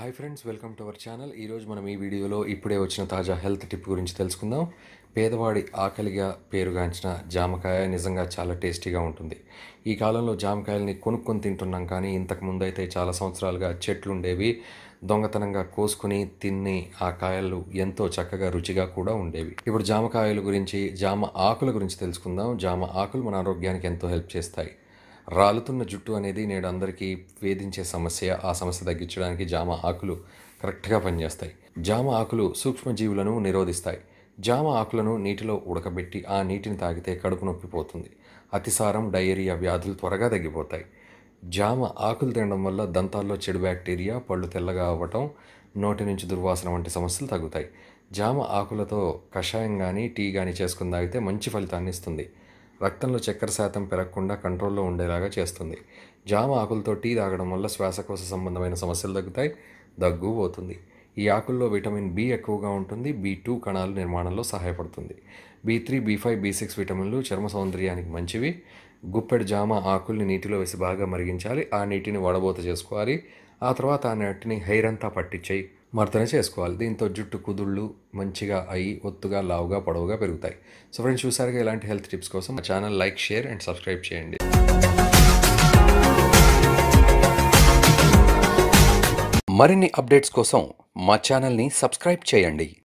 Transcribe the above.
hi friends welcome to our channel ఈరోజు మనం ఈ వీడియోలో ఇప్పుడే వచ్చిన తాజా హెల్త్ టిప్ గురించి తెలుసుకుందాం పేదవాడి ఆకలిగా పేరుగాంచిన జామకాయ నిజంగా చాలా టేస్టీగా ఉంటుంది ఈ కాలంలో జామకాయల్ని కొనుక్కొని తింటున్నాం కానీ ఇంతకుముందు అయితే చాలా సంవత్సరాలుగా చెట్లు ఉండేవి దొంగతనంగా కోసుకుని తిని ఆ కాయలు ఎంతో చక్కగా రుచిగా కూడా ఉండేవి ఇప్పుడు జామకాయల గురించి జామ ఆకుల గురించి తెలుసుకుందాం జామ ఆకులు మన ఆరోగ్యానికి ఎంతో హెల్ప్ చేస్తాయి రాలుతున్న జుట్టు అనేది నేడు అందరికీ వేధించే సమస్య ఆ సమస్య తగ్గించడానికి జామ ఆకులు కరెక్ట్గా పనిచేస్తాయి జామ ఆకులు సూక్ష్మజీవులను నిరోధిస్తాయి జామ ఆకులను నీటిలో ఉడకబెట్టి ఆ నీటిని తాగితే కడుపు నొప్పి పోతుంది అతిసారం డయేరియా వ్యాధులు త్వరగా తగ్గిపోతాయి జామ ఆకులు తినడం వల్ల దంతాల్లో చెడు బ్యాక్టీరియా పళ్ళు తెల్లగా అవ్వటం నోటి నుంచి దుర్వాసన వంటి సమస్యలు తగ్గుతాయి జామ ఆకులతో కషాయం కానీ టీ కానీ చేసుకుని తాగితే మంచి ఫలితాన్ని ఇస్తుంది రక్తంలో చక్కెర శాతం పెరగకుండా కంట్రోల్లో ఉండేలాగా చేస్తుంది జామ ఆకులతో టీ తాగడం వల్ల శ్వాసకోశ సంబంధమైన సమస్యలు తగ్గుతాయి దగ్గు పోతుంది ఈ ఆకుల్లో విటమిన్ బి ఎక్కువగా ఉంటుంది బి టూ కణాలు నిర్మాణంలో సహాయపడుతుంది B three B five B six విటమిన్లు చర్మ సౌందర్యానికి మంచివి గుప్పెడు జామ ఆకుల్ని నీటిలో వేసి బాగా మరిగించాలి ఆ నీటిని వడబోత చేసుకోవాలి ఆ తర్వాత ఆ నీటిని హైరంతా పట్టించేయి మర్దన చేసుకోవాలి దీంతో జుట్టు కుదుళ్ళు మంచిగా అయి ఒత్తుగా లావుగా పొడవుగా పెరుగుతాయి సో ఫ్రెండ్స్ చూసారుగా ఇలాంటి హెల్త్ టిప్స్ కోసం మా channel like share and subscribe చేయండి మరిన్ని అప్డేట్స్ కోసం మా ఛానల్ని సబ్స్క్రైబ్ చేయండి